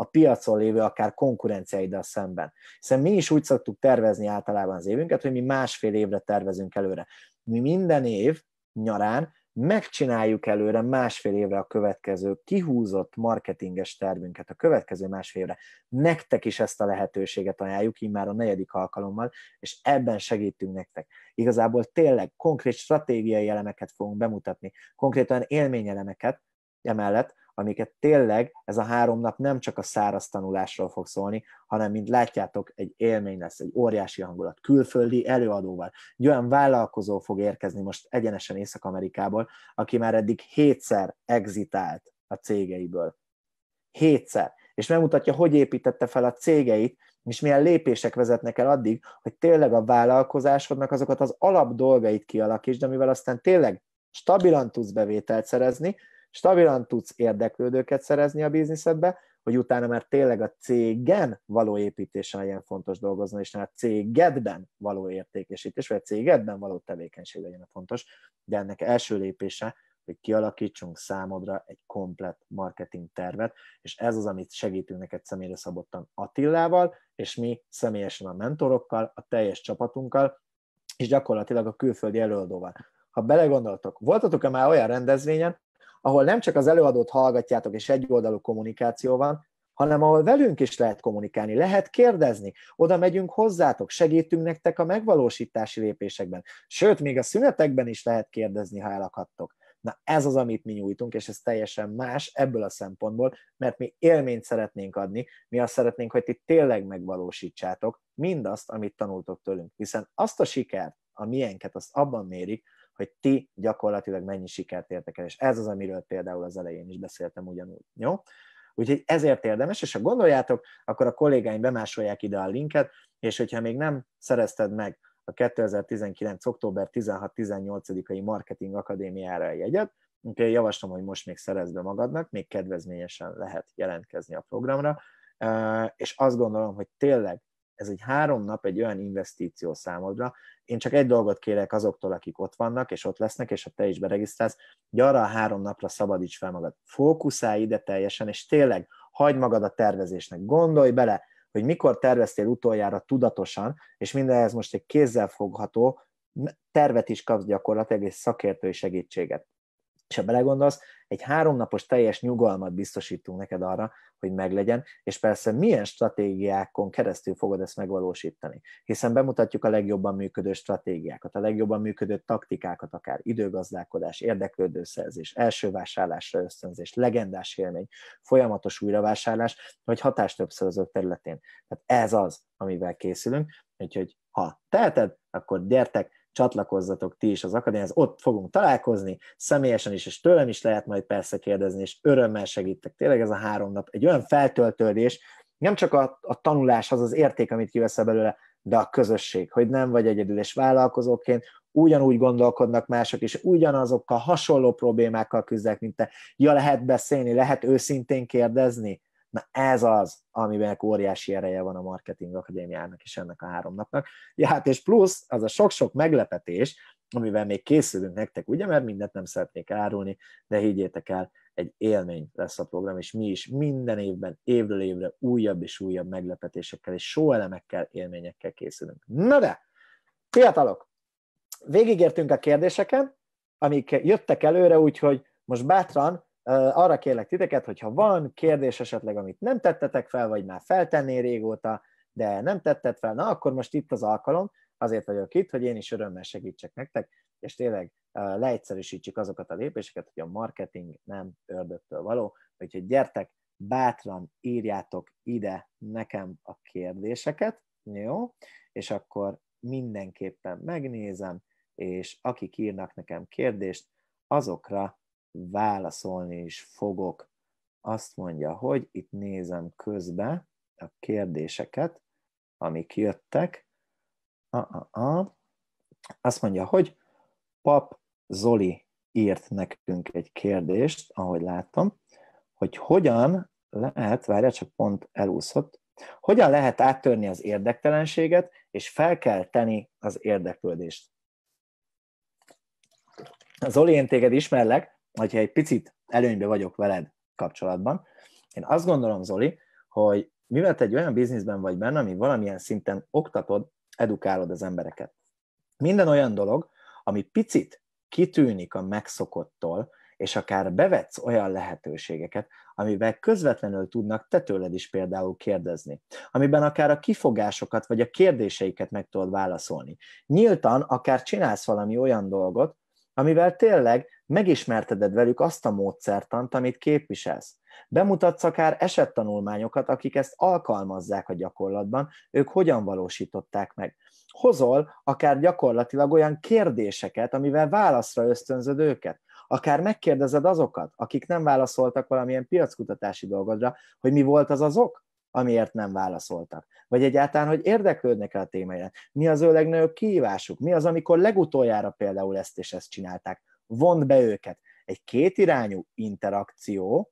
[SPEAKER 1] a piacon lévő akár konkurenciaiddal szemben. Hiszen mi is úgy szoktuk tervezni általában az évünket, hogy mi másfél évre tervezünk előre. Mi minden év nyarán megcsináljuk előre másfél évre a következő kihúzott marketinges tervünket a következő másfél évre. Nektek is ezt a lehetőséget ajánljuk, így már a negyedik alkalommal, és ebben segítünk nektek. Igazából tényleg konkrét stratégiai elemeket fogunk bemutatni, konkrétan élményelemeket emellett, amiket tényleg ez a három nap nem csak a száraz tanulásról fog szólni, hanem, mint látjátok, egy élmény lesz, egy óriási hangulat, külföldi előadóval. Egy olyan vállalkozó fog érkezni most egyenesen Észak-Amerikából, aki már eddig hétszer exitált a cégeiből. Hétszer. És megmutatja, hogy építette fel a cégeit, és milyen lépések vezetnek el addig, hogy tényleg a vállalkozásodnak azokat az alap dolgait kialakítsd, amivel aztán tényleg stabilan tudsz bevételt szerezni, stabilan tudsz érdeklődőket szerezni a bizniszedbe, hogy utána már tényleg a cégen való építésen legyen fontos dolgozni, és nem a cégedben való értékesítés, vagy a cégedben való tevékenység legyen a fontos, de ennek első lépése, hogy kialakítsunk számodra egy komplet marketing tervet, és ez az, amit segítünk neked személyre szabottan Attillával, és mi személyesen a mentorokkal, a teljes csapatunkkal, és gyakorlatilag a külföldi előadóval. Ha belegondoltok, voltatok-e már olyan rendezvényen, ahol nem csak az előadót hallgatjátok, és egyoldalú kommunikáció van, hanem ahol velünk is lehet kommunikálni, lehet kérdezni, oda megyünk hozzátok, segítünk nektek a megvalósítási lépésekben. Sőt, még a szünetekben is lehet kérdezni, ha elakadtok. Na ez az, amit mi nyújtunk, és ez teljesen más ebből a szempontból, mert mi élményt szeretnénk adni, mi azt szeretnénk, hogy ti tényleg megvalósítsátok mindazt, amit tanultok tőlünk. Hiszen azt a sikert, a milyenket, azt abban mérik, hogy ti gyakorlatilag mennyi sikert értek el, és ez az, amiről például az elején is beszéltem ugyanúgy. Jó? Úgyhogy ezért érdemes, és ha gondoljátok, akkor a kollégáim bemásolják ide a linket, és hogyha még nem szerezted meg a 2019. október 16-18-ai Marketing Akadémiára a jegyet, úgyhogy javaslom, hogy most még szerezd be magadnak, még kedvezményesen lehet jelentkezni a programra, és azt gondolom, hogy tényleg ez egy három nap egy olyan investíció számodra. Én csak egy dolgot kérek azoktól, akik ott vannak, és ott lesznek, és ha te is beregisztrálsz, hogy arra a három napra szabadíts fel magad. Fókuszálj ide teljesen, és tényleg hagyd magad a tervezésnek. Gondolj bele, hogy mikor terveztél utoljára tudatosan, és mindenhez most egy kézzelfogható tervet is kapsz gyakorlatilag, és szakértői segítséget. És ha belegondolsz, egy háromnapos teljes nyugalmat biztosítunk neked arra, hogy meglegyen, és persze milyen stratégiákon keresztül fogod ezt megvalósítani. Hiszen bemutatjuk a legjobban működő stratégiákat, a legjobban működő taktikákat, akár időgazdálkodás, érdeklődőszerzés, első vásárlásra ösztönzés, legendás élmény, folyamatos újravásárlás, vagy többször többszörözők területén. Tehát ez az, amivel készülünk, úgyhogy ha teheted, akkor gyertek, csatlakozzatok ti is az akadémiához, ott fogunk találkozni, személyesen is, és tőlem is lehet majd persze kérdezni, és örömmel segítek. Tényleg ez a három nap egy olyan feltöltődés, nem csak a, a tanulás az az érték, amit kiveszel belőle, de a közösség, hogy nem vagy egyedül, és vállalkozóként ugyanúgy gondolkodnak mások, és ugyanazokkal hasonló problémákkal küzdek, mint te. Ja, lehet beszélni, lehet őszintén kérdezni, Na ez az, amiben óriási ereje van a marketing akadémiának és ennek a három napnak. Ja, hát és plusz az a sok-sok meglepetés, amivel még készülünk nektek, ugye, mert mindent nem szeretnék árulni, de higgyétek el, egy élmény lesz a program, és mi is minden évben, évről évre újabb és újabb meglepetésekkel és sóelemekkel, élményekkel készülünk. Na de, fiatalok, végigértünk a kérdéseken, amik jöttek előre, úgyhogy most bátran arra kérlek titeket, hogyha van kérdés esetleg, amit nem tettetek fel, vagy már feltenné régóta, de nem tetted fel, na akkor most itt az alkalom, azért vagyok itt, hogy én is örömmel segítsek nektek, és tényleg leegyszerűsítsük azokat a lépéseket, hogy a marketing nem ördögtől való, úgyhogy gyertek, bátran írjátok ide nekem a kérdéseket, jó? És akkor mindenképpen megnézem, és akik írnak nekem kérdést, azokra válaszolni is fogok. Azt mondja, hogy itt nézem közbe a kérdéseket, amik jöttek. A-a-a. Azt mondja, hogy pap Zoli írt nekünk egy kérdést, ahogy látom, hogy hogyan lehet, várjál, csak pont elúszott, hogyan lehet áttörni az érdektelenséget, és fel kell tenni az érdeklődést. Zoli, én téged ismerlek, hogyha egy picit előnybe vagyok veled kapcsolatban, én azt gondolom, Zoli, hogy mivel te egy olyan bizniszben vagy benne, ami valamilyen szinten oktatod, edukálod az embereket. Minden olyan dolog, ami picit kitűnik a megszokottól, és akár bevetsz olyan lehetőségeket, amivel közvetlenül tudnak te tőled is például kérdezni, amiben akár a kifogásokat vagy a kérdéseiket meg tudod válaszolni. Nyíltan akár csinálsz valami olyan dolgot, amivel tényleg megismerteded velük azt a módszertant, amit képviselsz. Bemutatsz akár esettanulmányokat, akik ezt alkalmazzák a gyakorlatban, ők hogyan valósították meg. Hozol akár gyakorlatilag olyan kérdéseket, amivel válaszra ösztönzöd őket. Akár megkérdezed azokat, akik nem válaszoltak valamilyen piackutatási dolgodra, hogy mi volt az azok, ok? amiért nem válaszoltak. Vagy egyáltalán, hogy érdeklődnek el a témáján. Mi az ő legnagyobb kihívásuk? Mi az, amikor legutoljára például ezt és ezt csinálták? Vond be őket. Egy kétirányú interakció,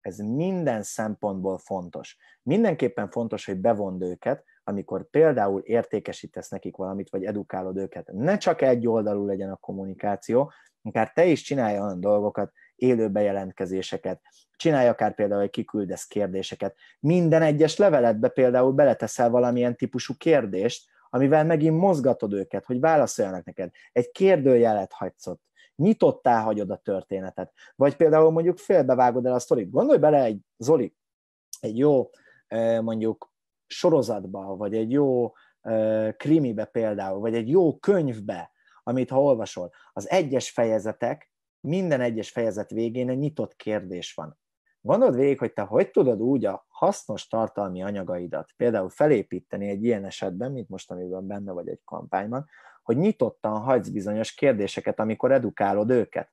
[SPEAKER 1] ez minden szempontból fontos. Mindenképpen fontos, hogy bevond őket, amikor például értékesítesz nekik valamit, vagy edukálod őket. Ne csak egy oldalú legyen a kommunikáció, inkább te is csinálj olyan dolgokat, élő bejelentkezéseket, csinálj akár például, hogy kiküldesz kérdéseket. Minden egyes leveletbe például beleteszel valamilyen típusú kérdést, amivel megint mozgatod őket, hogy válaszoljanak neked. Egy kérdőjelet hagysz ott. Nyitottá hagyod a történetet. Vagy például mondjuk félbevágod el a sztorit. Gondolj bele egy, Zoli, egy jó mondjuk sorozatba, vagy egy jó krimibe például, vagy egy jó könyvbe, amit ha olvasol, az egyes fejezetek minden egyes fejezet végén egy nyitott kérdés van. Gondold végig, hogy te hogy tudod úgy a hasznos tartalmi anyagaidat, például felépíteni egy ilyen esetben, mint most, amiben benne vagy egy kampányban, hogy nyitottan hagysz bizonyos kérdéseket, amikor edukálod őket.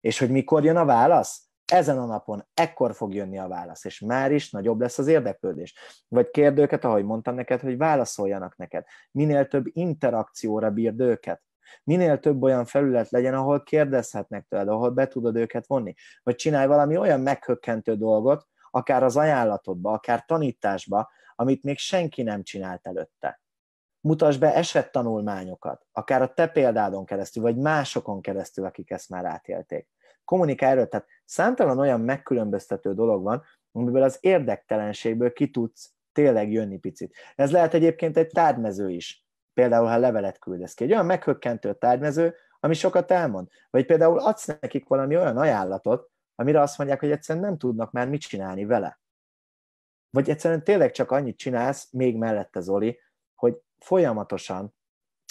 [SPEAKER 1] És hogy mikor jön a válasz? Ezen a napon ekkor fog jönni a válasz, és már is nagyobb lesz az érdeklődés. Vagy kérdőket, ahogy mondtam neked, hogy válaszoljanak neked. Minél több interakcióra bírd őket Minél több olyan felület legyen, ahol kérdezhetnek tőled, ahol be tudod őket vonni. Vagy csinálj valami olyan meghökkentő dolgot, akár az ajánlatodba, akár tanításba, amit még senki nem csinált előtte. Mutasd be esettanulmányokat, akár a te példádon keresztül, vagy másokon keresztül, akik ezt már átélték. Kommunikálj erről, tehát számtalan olyan megkülönböztető dolog van, amiből az érdektelenségből ki tudsz tényleg jönni picit. Ez lehet egyébként egy tárgymező is. Például, ha levelet küldesz ki, egy olyan meghökkentő tárgymező, ami sokat elmond. Vagy például adsz nekik valami olyan ajánlatot, amire azt mondják, hogy egyszerűen nem tudnak már mit csinálni vele. Vagy egyszerűen tényleg csak annyit csinálsz, még mellette Zoli, hogy folyamatosan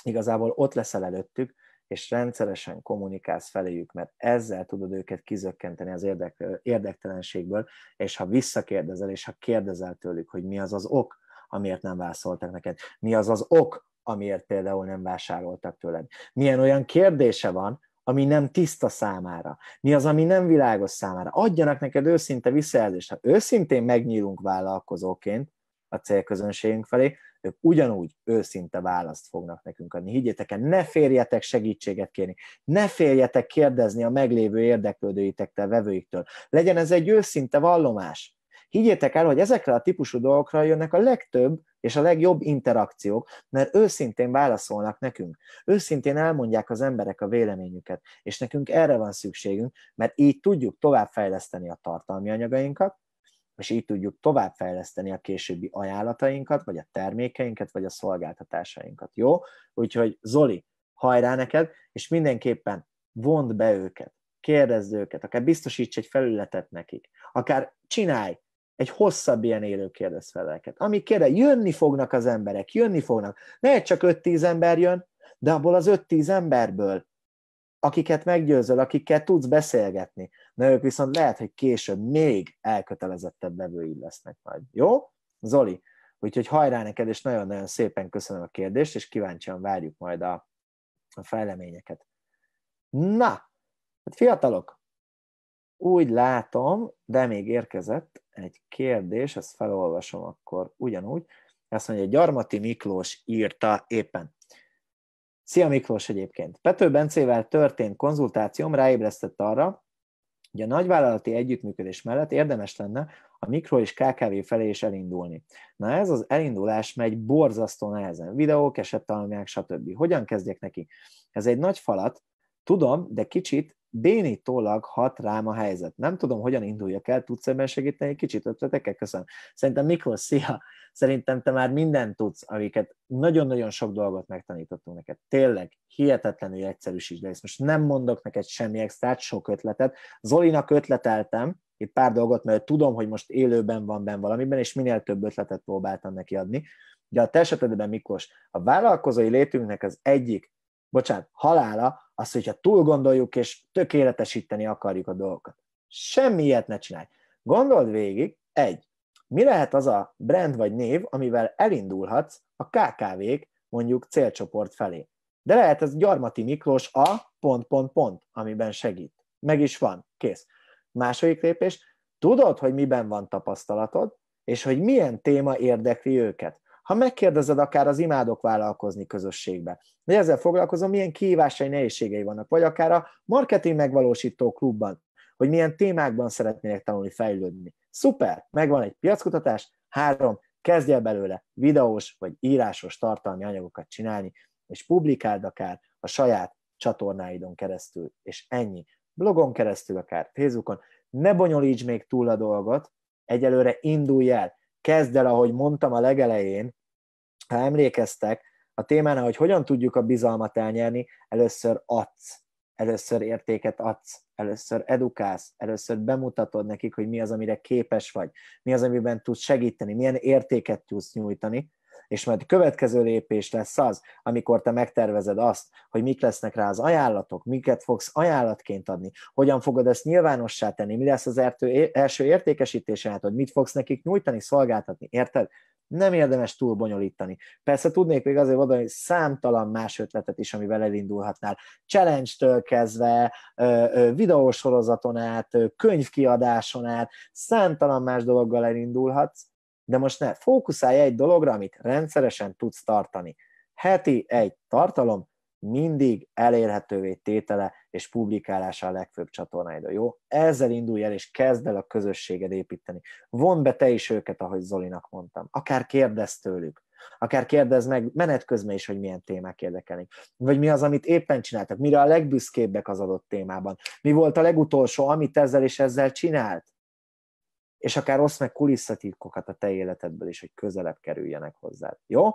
[SPEAKER 1] igazából ott leszel előttük, és rendszeresen kommunikálsz feléjük, mert ezzel tudod őket kizökkenteni az érdek, érdektelenségből, és ha visszakérdezel, és ha kérdezel tőlük, hogy mi az az ok, amiért nem válszoltak neked, mi az az ok, amiért például nem vásároltak tőled? Milyen olyan kérdése van, ami nem tiszta számára? Mi az, ami nem világos számára? Adjanak neked őszinte visszajelzést. Ha őszintén megnyílunk vállalkozóként a célközönségünk felé, ők ugyanúgy őszinte választ fognak nekünk adni. Higgyétek el, ne férjetek segítséget kérni, ne férjetek kérdezni a meglévő érdeklődőitektől, vevőiktől. Legyen ez egy őszinte vallomás. Higgyétek el, hogy ezekre a típusú dolgokra jönnek a legtöbb és a legjobb interakciók, mert őszintén válaszolnak nekünk. Őszintén elmondják az emberek a véleményüket, és nekünk erre van szükségünk, mert így tudjuk továbbfejleszteni a tartalmi anyagainkat, és így tudjuk továbbfejleszteni a későbbi ajánlatainkat, vagy a termékeinket, vagy a szolgáltatásainkat. Jó? Úgyhogy Zoli, hajrá neked, és mindenképpen vond be őket, kérdezz őket, akár biztosíts egy felületet nekik, akár csinálj egy hosszabb ilyen élő kérdezfeleket. Ami kérde, jönni fognak az emberek, jönni fognak. Lehet csak 5-10 ember jön, de abból az 5-10 emberből, akiket meggyőzöl, akikkel tudsz beszélgetni, na ők viszont lehet, hogy később még elkötelezettebb bevői lesznek majd. Jó? Zoli, úgyhogy hajrá neked, és nagyon-nagyon szépen köszönöm a kérdést, és kíváncsian várjuk majd a, a fejleményeket. Na, hát fiatalok, úgy látom, de még érkezett egy kérdés, ezt felolvasom akkor ugyanúgy. Azt mondja, Gyarmati Miklós írta éppen. Szia Miklós egyébként! Pető Bencével történt konzultációm ráébresztett arra, hogy a nagyvállalati együttműködés mellett érdemes lenne a mikro és KKV felé is elindulni. Na ez az elindulás megy borzasztó nehezen. Videók, esettanulmányok, stb. Hogyan kezdjek neki? Ez egy nagy falat, tudom, de kicsit bénítólag hat rám a helyzet. Nem tudom, hogyan induljak el, tudsz ebben segíteni egy kicsit ötletekkel? Köszönöm. Szerintem Miklós, szia! Szerintem te már mindent tudsz, amiket nagyon-nagyon sok dolgot megtanítottunk neked. Tényleg, hihetetlenül egyszerűsítve. ezt. Most nem mondok neked semmi extrát, sok ötletet. Zolinak ötleteltem, itt pár dolgot, mert tudom, hogy most élőben van benne valamiben, és minél több ötletet próbáltam neki adni. De a te esetedben, Miklós, a vállalkozói létünknek az egyik bocsánat, halála az, hogyha túl gondoljuk és tökéletesíteni akarjuk a dolgokat. Semmi ilyet ne csinálj. Gondold végig, egy, mi lehet az a brand vagy név, amivel elindulhatsz a KKV-k mondjuk célcsoport felé. De lehet ez Gyarmati Miklós a pont, pont, pont, amiben segít. Meg is van, kész. Második lépés, tudod, hogy miben van tapasztalatod, és hogy milyen téma érdekli őket. Ha megkérdezed akár az imádok vállalkozni közösségbe, hogy ezzel foglalkozom, milyen kihívásai, nehézségei vannak, vagy akár a marketing megvalósító klubban, hogy milyen témákban szeretnének tanulni, fejlődni. Szuper, megvan egy piackutatás, három, kezdj el belőle videós vagy írásos tartalmi anyagokat csinálni, és publikáld akár a saját csatornáidon keresztül, és ennyi. Blogon keresztül, akár Facebookon. Ne bonyolíts még túl a dolgot, egyelőre indulj el. Kezd el, ahogy mondtam a legelején, ha emlékeztek, a témánál, hogy hogyan tudjuk a bizalmat elnyerni, először adsz, először értéket adsz, először edukálsz, először bemutatod nekik, hogy mi az, amire képes vagy, mi az, amiben tudsz segíteni, milyen értéket tudsz nyújtani, és majd a következő lépés lesz az, amikor te megtervezed azt, hogy mik lesznek rá az ajánlatok, miket fogsz ajánlatként adni, hogyan fogod ezt nyilvánossá tenni, mi lesz az első értékesítése, hát, hogy mit fogsz nekik nyújtani, szolgáltatni, érted? nem érdemes túl bonyolítani. Persze tudnék még azért mondani, hogy számtalan más ötletet is, amivel elindulhatnál. Challenge-től kezdve, videósorozaton át, könyvkiadáson át, számtalan más dologgal elindulhatsz, de most ne, fókuszálj egy dologra, amit rendszeresen tudsz tartani. Heti egy tartalom mindig elérhetővé tétele és publikálása a legfőbb csatornáidra, jó? Ezzel indulj el, és kezd el a közösséged építeni. Von be te is őket, ahogy Zolinak mondtam. Akár kérdezz tőlük, akár kérdezz meg menet közben is, hogy milyen témák érdekelnek. Vagy mi az, amit éppen csináltak, mire a legbüszkébbek az adott témában. Mi volt a legutolsó, amit ezzel és ezzel csinált? És akár osz meg kulisszatitkokat a te életedből is, hogy közelebb kerüljenek hozzá. Jó?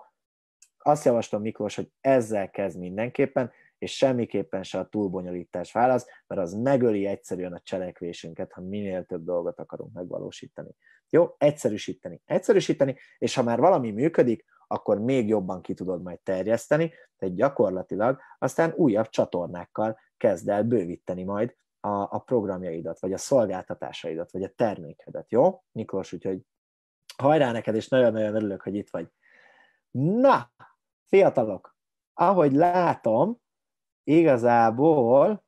[SPEAKER 1] Azt javaslom, Miklós, hogy ezzel kezd mindenképpen, és semmiképpen se a túlbonyolítás válasz, mert az megöli egyszerűen a cselekvésünket, ha minél több dolgot akarunk megvalósítani. Jó, egyszerűsíteni, egyszerűsíteni, és ha már valami működik, akkor még jobban ki tudod majd terjeszteni, tehát gyakorlatilag aztán újabb csatornákkal kezd el bővíteni majd a, a programjaidat, vagy a szolgáltatásaidat, vagy a termékedet, jó? Miklós, úgyhogy hajrá neked, és nagyon-nagyon örülök, hogy itt vagy. Na, fiatalok, ahogy látom, igazából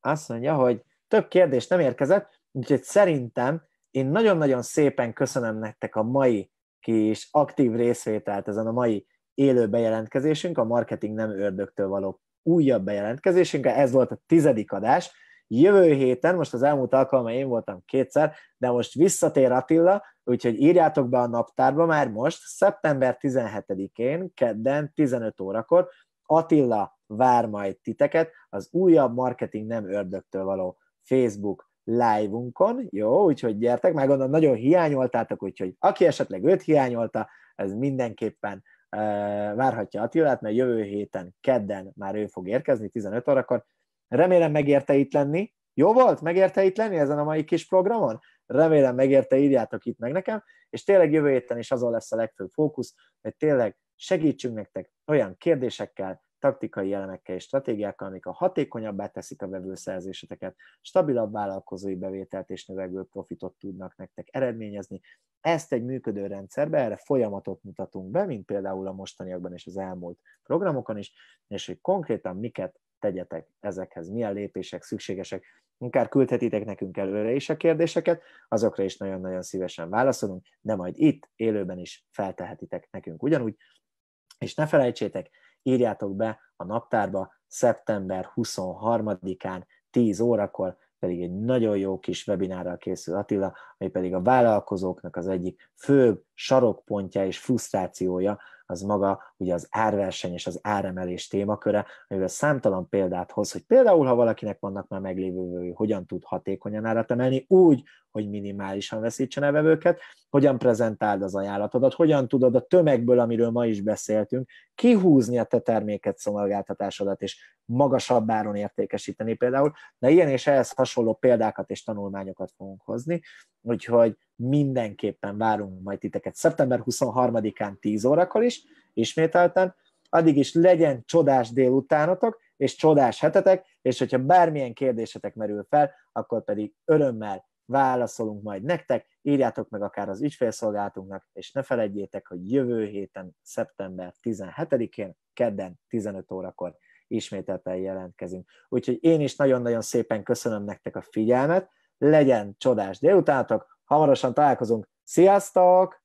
[SPEAKER 1] azt mondja, hogy több kérdés nem érkezett, úgyhogy szerintem én nagyon-nagyon szépen köszönöm nektek a mai kis aktív részvételt ezen a mai élő bejelentkezésünk, a Marketing nem ördögtől való újabb bejelentkezésünk, ez volt a tizedik adás. Jövő héten, most az elmúlt alkalommal én voltam kétszer, de most visszatér Attila, úgyhogy írjátok be a naptárba már most, szeptember 17-én, kedden 15 órakor, Attila vár majd titeket az újabb marketing nem ördögtől való Facebook live-unkon, jó, úgyhogy gyertek, már gondolom nagyon hiányoltátok, úgyhogy aki esetleg őt hiányolta, ez mindenképpen uh, várhatja Attilát, mert jövő héten, kedden már ő fog érkezni, 15 órakor. Remélem megérte itt lenni. Jó volt? Megérte itt lenni ezen a mai kis programon? Remélem megérte, írjátok itt meg nekem, és tényleg jövő héten is azon lesz a legfőbb fókusz, hogy tényleg Segítsünk nektek olyan kérdésekkel, taktikai elemekkel és stratégiákkal, amik a hatékonyabbá teszik a vevőszerzéseteket, stabilabb vállalkozói bevételt és növekvő profitot tudnak nektek eredményezni. Ezt egy működő rendszerbe, erre folyamatot mutatunk be, mint például a mostaniakban és az elmúlt programokon is, és hogy konkrétan miket tegyetek ezekhez, milyen lépések szükségesek, akár küldhetitek nekünk előre is a kérdéseket, azokra is nagyon-nagyon szívesen válaszolunk, de majd itt élőben is feltehetitek nekünk ugyanúgy, és ne felejtsétek, írjátok be a naptárba szeptember 23-án 10 órakor, pedig egy nagyon jó kis webinárral készül Attila, ami pedig a vállalkozóknak az egyik fő sarokpontja és frusztrációja, az maga ugye az árverseny és az áremelés témaköre, amivel számtalan példát hoz, hogy például, ha valakinek vannak már meglévő, hogyan tud hatékonyan árat emelni, úgy, hogy minimálisan veszítsen el vevőket, hogyan prezentáld az ajánlatodat, hogyan tudod a tömegből, amiről ma is beszéltünk, kihúzni a te terméket, szolgáltatásodat, és magasabb áron értékesíteni például. Na ilyen és ehhez hasonló példákat és tanulmányokat fogunk hozni, úgyhogy mindenképpen várunk majd titeket szeptember 23-án 10 órakor is, ismételten, addig is legyen csodás délutánatok, és csodás hetetek, és hogyha bármilyen kérdésetek merül fel, akkor pedig örömmel válaszolunk majd nektek, írjátok meg akár az ügyfélszolgálatunknak, és ne felejtjétek, hogy jövő héten, szeptember 17-én, kedden 15 órakor ismételten jelentkezünk. Úgyhogy én is nagyon-nagyon szépen köszönöm nektek a figyelmet, legyen csodás délutánatok, hamarosan találkozunk, sziasztok!